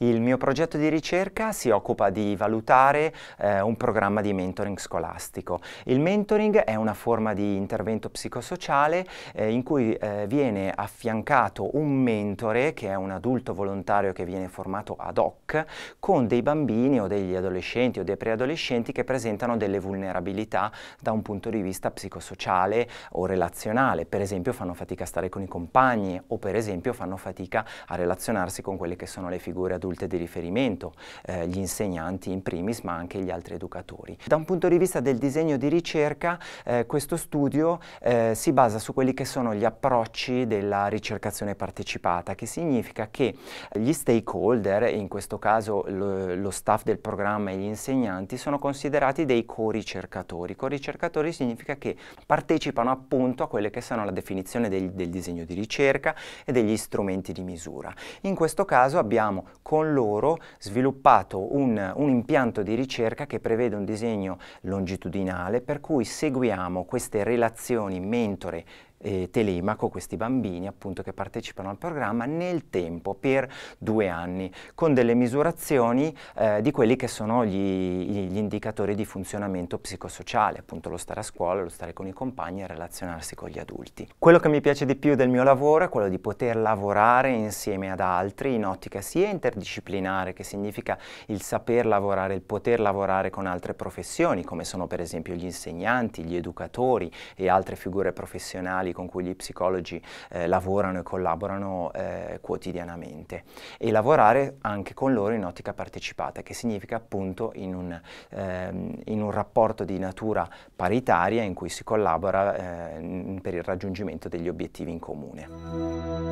Il mio progetto di ricerca si occupa di valutare eh, un programma di mentoring scolastico. Il mentoring è una forma di intervento psicosociale eh, in cui eh, viene affiancato un mentore, che è un adulto volontario che viene formato ad hoc, con dei bambini o degli adolescenti o dei preadolescenti che presentano delle vulnerabilità da un punto di vista psicosociale o relazionale. Per esempio fanno fatica a stare con i compagni o per esempio fanno fatica a relazionarsi con quelle che sono le figure adulte adulte di riferimento, eh, gli insegnanti in primis ma anche gli altri educatori. Da un punto di vista del disegno di ricerca eh, questo studio eh, si basa su quelli che sono gli approcci della ricercazione partecipata che significa che gli stakeholder, in questo caso lo, lo staff del programma e gli insegnanti, sono considerati dei co-ricercatori. Co-ricercatori significa che partecipano appunto a quelle che sono la definizione del, del disegno di ricerca e degli strumenti di misura. In questo caso abbiamo con loro sviluppato un, un impianto di ricerca che prevede un disegno longitudinale per cui seguiamo queste relazioni mentore eh, telemaco questi bambini appunto che partecipano al programma nel tempo per due anni con delle misurazioni eh, di quelli che sono gli, gli, indicatori di funzionamento psicosociale, appunto lo stare a scuola, lo stare con i compagni e relazionarsi con gli adulti. Quello che mi piace di più del mio lavoro è quello di poter lavorare insieme ad altri in ottica sia interdisciplinare che significa il saper lavorare, il poter lavorare con altre professioni come sono per esempio gli insegnanti, gli educatori e altre figure professionali professionali con cui gli psicologi eh, lavorano e collaborano eh, quotidianamente e lavorare anche con loro in ottica partecipata, che significa appunto in un, ehm, in un rapporto di natura paritaria in cui si collabora eh, per il raggiungimento degli obiettivi in comune.